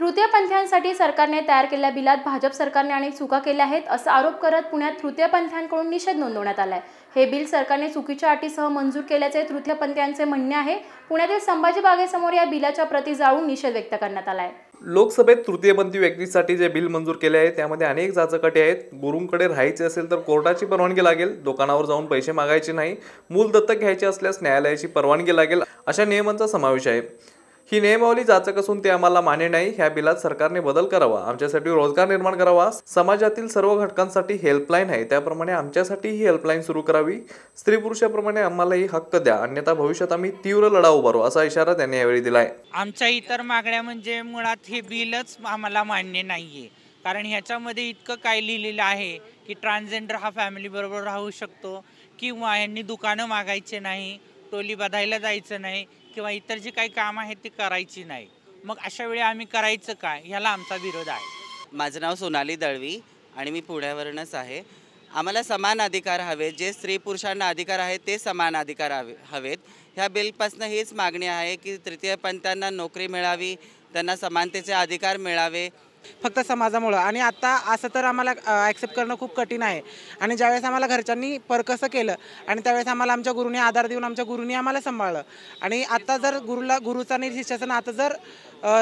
तृतीय तृतीयपंथ्यांसाठी सरकारने तयार केलेल्या बिलात भाजप सरकारने अनेक चुका केल्या आहेत असा आरोप करत पुण्यात तृतीय तृतीयपंथ्यांकडून निषेध नोंदवण्यात आलाय हे बिल सरकारने चुकीच्या अटीसह मंजूर केल्याचे तृतीय तृतीयपंथ्यांचे म्हणणे आहे पुण्यातील संभाजी बागेसमोर या बिलाच्या प्रती जाळून निषेध व्यक्त करण्यात आलाय लोकसभेत तृतीयपंथी व्यक्तीसाठी जे बिल मंजूर केले आहे त्यामध्ये अनेक जाचकटे आहेत गुरुंकडे राहायचे असेल तर कोर्टाची परवानगी लागेल दुकानावर जाऊन पैसे मागायचे नाही मूल दत्तक घ्यायचे असल्यास न्यायालयाची परवानगी लागेल अशा नियमांचा समावेश आहे ही नियमावली जाचक असून ते आम्हाला मान्य नाही ह्या बिलात सरकारने बदल करावा आमच्यासाठी रोजगार निर्माण करावा समाजातील सर्व घटकांसाठी हेल्पलाईन आहे त्याप्रमाणे आमच्यासाठी ही हेल्पलाईन सुरू करावी स्त्री पुरुषाप्रमाणे आम्हाला ही हक्क द्या अन्यथा भविष्यात आम्ही तीव्र लढा उभारू असा इशारा त्यांनी यावेळी दिलाय आमच्या इतर मागण्या म्हणजे मुळात हे बिलच आम्हाला मान्य नाहीये कारण ह्याच्यामध्ये इतकं काय लिहिलेलं आहे की ट्रान्सजेंडर हा फॅमिली बरोबर राहू शकतो किंवा यांनी दुकानं मागायचे नाही टोली बधायला जायचं नाही किंवा इतर जी काही कामं आहेत ती करायची नाही मग अशा वेळी आम्ही करायचं काय ह्याला आमचा विरोध आहे माझं नाव सोनाली दळवी आणि मी पुण्यावरूनच आहे आम्हाला समान अधिकार हवेत जे स्त्री पुरुषांना अधिकार आहेत ते समान अधिकार हवे हवेत ह्या बिलपासनं हीच मागणी आहे की तृतीय पंथांना नोकरी मिळावी त्यांना समानतेचे अधिकार मिळावे फक्त समाजामुळं आणि आता असं तर आम्हाला ॲक्सेप्ट करणं खूप कठीण आहे आणि ज्यावेळेस आम्हाला घरच्यांनी परकसं केलं आणि त्यावेळेस आम्हाला आमच्या गुरुने आधार देऊन आमच्या गुरुने आम्हाला सांभाळलं आणि आत्ता जर गुरुला गुरुचा आणि शिष्याचं जर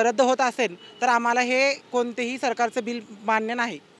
रद्द होत असेल तर आम्हाला हे कोणतेही सरकारचं बिल मान्य नाही